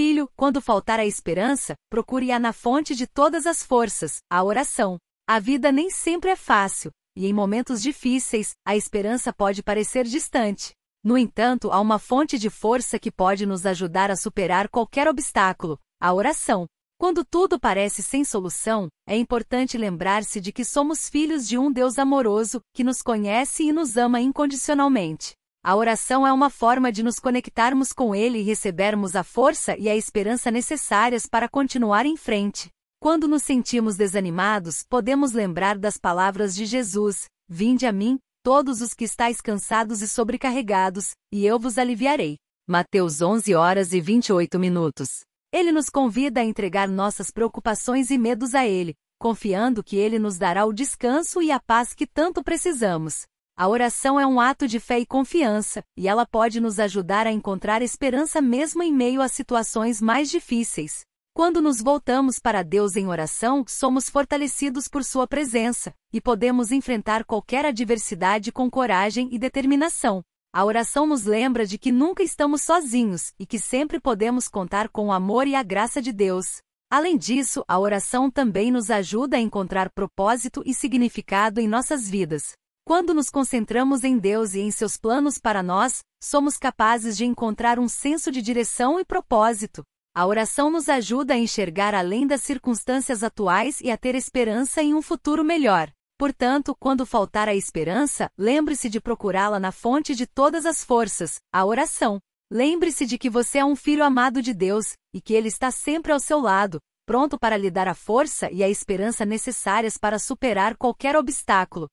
Filho, quando faltar a esperança, procure-a na fonte de todas as forças, a oração. A vida nem sempre é fácil, e em momentos difíceis, a esperança pode parecer distante. No entanto, há uma fonte de força que pode nos ajudar a superar qualquer obstáculo, a oração. Quando tudo parece sem solução, é importante lembrar-se de que somos filhos de um Deus amoroso, que nos conhece e nos ama incondicionalmente. A oração é uma forma de nos conectarmos com Ele e recebermos a força e a esperança necessárias para continuar em frente. Quando nos sentimos desanimados, podemos lembrar das palavras de Jesus: Vinde a mim, todos os que estáis cansados e sobrecarregados, e eu vos aliviarei. Mateus 11 horas e 28 minutos. Ele nos convida a entregar nossas preocupações e medos a Ele, confiando que Ele nos dará o descanso e a paz que tanto precisamos. A oração é um ato de fé e confiança, e ela pode nos ajudar a encontrar esperança mesmo em meio a situações mais difíceis. Quando nos voltamos para Deus em oração, somos fortalecidos por Sua presença, e podemos enfrentar qualquer adversidade com coragem e determinação. A oração nos lembra de que nunca estamos sozinhos e que sempre podemos contar com o amor e a graça de Deus. Além disso, a oração também nos ajuda a encontrar propósito e significado em nossas vidas, quando nos concentramos em Deus e em seus planos para nós, somos capazes de encontrar um senso de direção e propósito. A oração nos ajuda a enxergar além das circunstâncias atuais e a ter esperança em um futuro melhor. Portanto, quando faltar a esperança, lembre-se de procurá-la na fonte de todas as forças, a oração. Lembre-se de que você é um filho amado de Deus e que ele está sempre ao seu lado, pronto para lhe dar a força e a esperança necessárias para superar qualquer obstáculo.